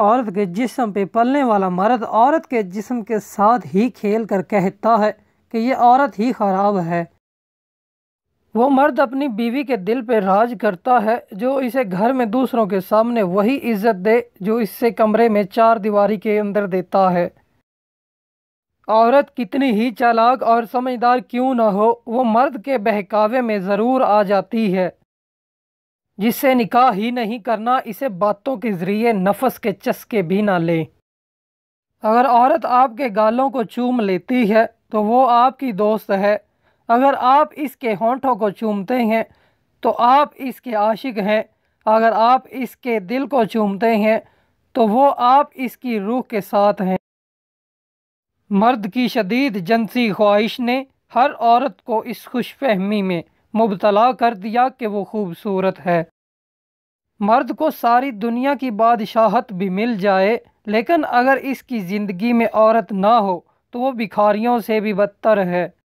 औरत के जिसम पे पलने वाला मर्द औरत के जिसम के साथ ही खेल कर कहता है कि ये औरत ही ख़राब है वो मर्द अपनी बीवी के दिल पे राज करता है जो इसे घर में दूसरों के सामने वही इज्जत दे जो इससे कमरे में चार दीवारी के अंदर देता है औरत कितनी ही चालाक और समझदार क्यों ना हो वो मर्द के बहकावे में ज़रूर आ जाती है जिससे निकाह ही नहीं करना इसे बातों के ज़रिए नफस के चस्के भी ना लें अगर औरत आपके गालों को चूम लेती है तो वो आपकी दोस्त है अगर आप इसके होंठों को चूमते हैं तो आप इसके आशिक हैं अगर आप इसके दिल को चूमते हैं तो वो आप इसकी रूह के साथ हैं मर्द की शदीद जनसी ख्वाहिश ने हर औरत को इस खुशफहमी में मुबतला कर दिया कि वो खूबसूरत है मर्द को सारी दुनिया की बादशाहत भी मिल जाए लेकिन अगर इसकी ज़िंदगी में औरत ना हो तो वो भिखारियों से भी बदतर है